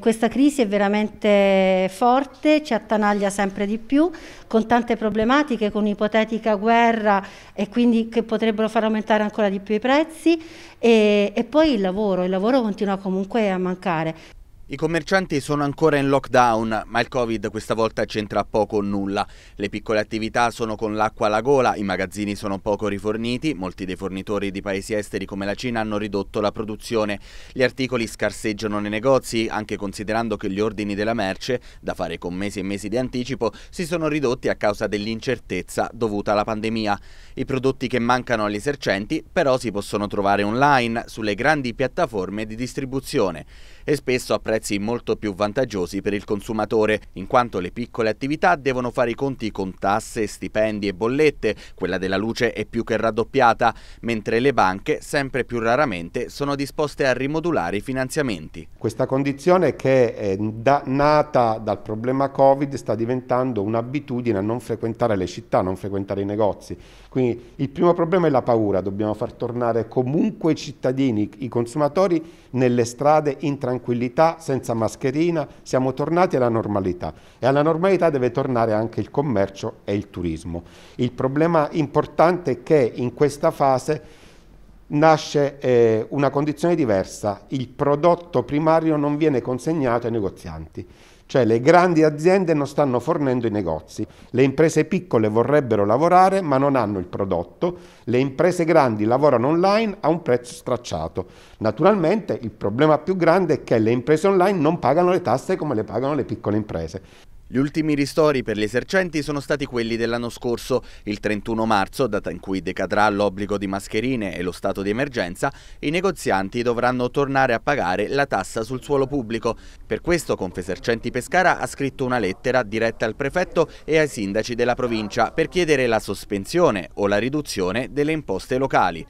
questa crisi è veramente forte, ci attanaglia sempre di più, con tante problematiche, con ipotetica guerra e quindi che potrebbero far aumentare ancora di più i prezzi e, e poi il lavoro, il lavoro continua comunque a mancare. I commercianti sono ancora in lockdown, ma il Covid questa volta c'entra poco o nulla. Le piccole attività sono con l'acqua alla gola, i magazzini sono poco riforniti, molti dei fornitori di paesi esteri come la Cina hanno ridotto la produzione. Gli articoli scarseggiano nei negozi, anche considerando che gli ordini della merce, da fare con mesi e mesi di anticipo, si sono ridotti a causa dell'incertezza dovuta alla pandemia. I prodotti che mancano agli esercenti però si possono trovare online, sulle grandi piattaforme di distribuzione e spesso a prezzi prezzi molto più vantaggiosi per il consumatore, in quanto le piccole attività devono fare i conti con tasse, stipendi e bollette, quella della luce è più che raddoppiata, mentre le banche sempre più raramente sono disposte a rimodulare i finanziamenti. Questa condizione che è da, nata dal problema Covid sta diventando un'abitudine a non frequentare le città, a non frequentare i negozi. Quindi il primo problema è la paura, dobbiamo far tornare comunque i cittadini, i consumatori nelle strade in tranquillità senza mascherina, siamo tornati alla normalità e alla normalità deve tornare anche il commercio e il turismo. Il problema importante è che in questa fase nasce eh, una condizione diversa, il prodotto primario non viene consegnato ai negozianti. Cioè le grandi aziende non stanno fornendo i negozi, le imprese piccole vorrebbero lavorare ma non hanno il prodotto, le imprese grandi lavorano online a un prezzo stracciato. Naturalmente il problema più grande è che le imprese online non pagano le tasse come le pagano le piccole imprese. Gli ultimi ristori per gli esercenti sono stati quelli dell'anno scorso. Il 31 marzo, data in cui decadrà l'obbligo di mascherine e lo stato di emergenza, i negozianti dovranno tornare a pagare la tassa sul suolo pubblico. Per questo Confesercenti Pescara ha scritto una lettera diretta al prefetto e ai sindaci della provincia per chiedere la sospensione o la riduzione delle imposte locali.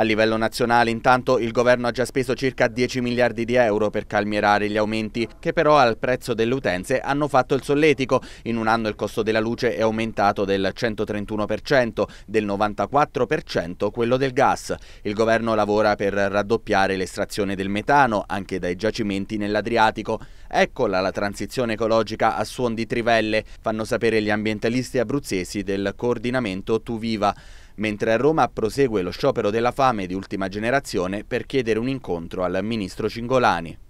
A livello nazionale intanto il governo ha già speso circa 10 miliardi di euro per calmierare gli aumenti che però al prezzo delle utenze hanno fatto il solletico. In un anno il costo della luce è aumentato del 131%, del 94% quello del gas. Il governo lavora per raddoppiare l'estrazione del metano anche dai giacimenti nell'Adriatico. Eccola la transizione ecologica a suon di trivelle, fanno sapere gli ambientalisti abruzzesi del coordinamento Tu Viva mentre a Roma prosegue lo sciopero della fame di ultima generazione per chiedere un incontro al ministro Cingolani.